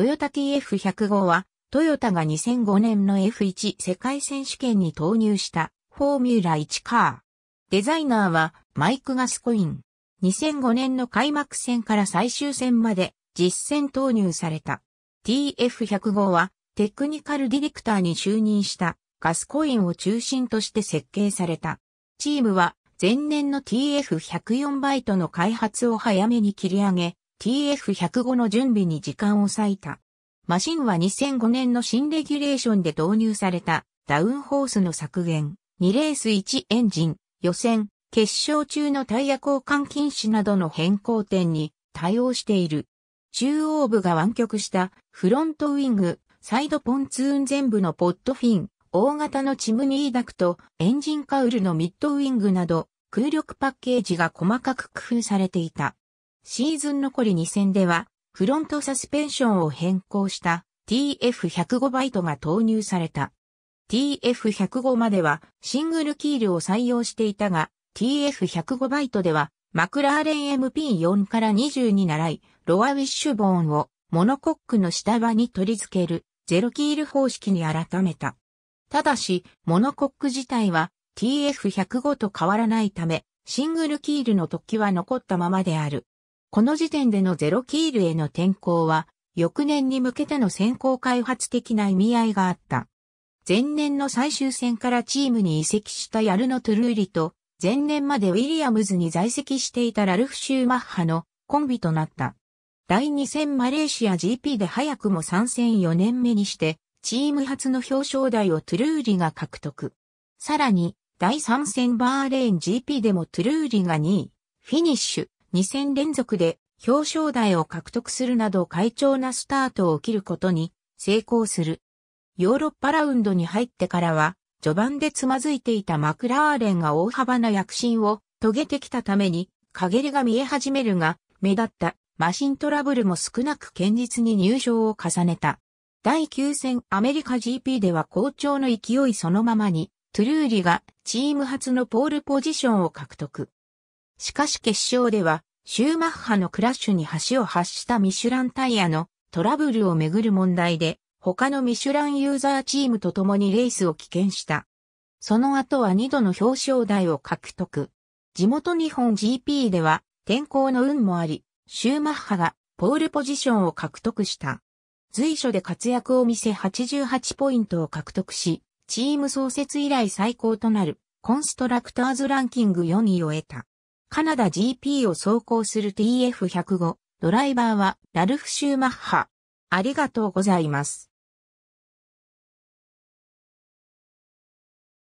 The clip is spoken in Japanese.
トヨタ TF105 は、トヨタが2005年の F1 世界選手権に投入したフォーミュラ1カー。デザイナーはマイク・ガスコイン。2005年の開幕戦から最終戦まで実戦投入された。TF105 はテクニカルディレクターに就任したガスコインを中心として設計された。チームは前年の TF104 バイトの開発を早めに切り上げ、TF105 の準備に時間を割いた。マシンは2005年の新レギュレーションで導入されたダウンホースの削減、2レース1エンジン、予選、決勝中のタイヤ交換禁止などの変更点に対応している。中央部が湾曲したフロントウィング、サイドポンツーン全部のポットフィン、大型のチムニーダクト、エンジンカウルのミッドウィングなど、空力パッケージが細かく工夫されていた。シーズン残り2戦では、フロントサスペンションを変更した TF105 バイトが投入された。TF105 まではシングルキールを採用していたが、TF105 バイトではマクラーレン MP4 から20に習い、ロアウィッシュボーンをモノコックの下場に取り付けるゼロキール方式に改めた。ただし、モノコック自体は TF105 と変わらないため、シングルキールの突起は残ったままである。この時点でのゼロキールへの転向は、翌年に向けての先行開発的な意味合いがあった。前年の最終戦からチームに移籍したヤルノ・トゥルーリと、前年までウィリアムズに在籍していたラルフ・シューマッハのコンビとなった。第2戦マレーシア GP で早くも参戦4年目にして、チーム初の表彰台をトゥルーリが獲得。さらに、第3戦バーレーン GP でもトゥルーリが2位、フィニッシュ。2戦連続で表彰台を獲得するなど快調なスタートを切ることに成功する。ヨーロッパラウンドに入ってからは、序盤でつまずいていたマクラーレンが大幅な躍進を遂げてきたために、陰りが見え始めるが、目立ったマシントラブルも少なく堅実に入賞を重ねた。第9戦アメリカ GP では好調の勢いそのままに、トゥルーリがチーム初のポールポジションを獲得。しかし決勝では、シューマッハのクラッシュに橋を発したミシュランタイヤのトラブルをめぐる問題で、他のミシュランユーザーチームと共にレースを棄権した。その後は2度の表彰台を獲得。地元日本 GP では天候の運もあり、シューマッハがポールポジションを獲得した。随所で活躍を見せ88ポイントを獲得し、チーム創設以来最高となるコンストラクターズランキング4位を得た。カナダ GP を走行する TF105、ドライバーはラルフ・シューマッハ。ありがとうございます。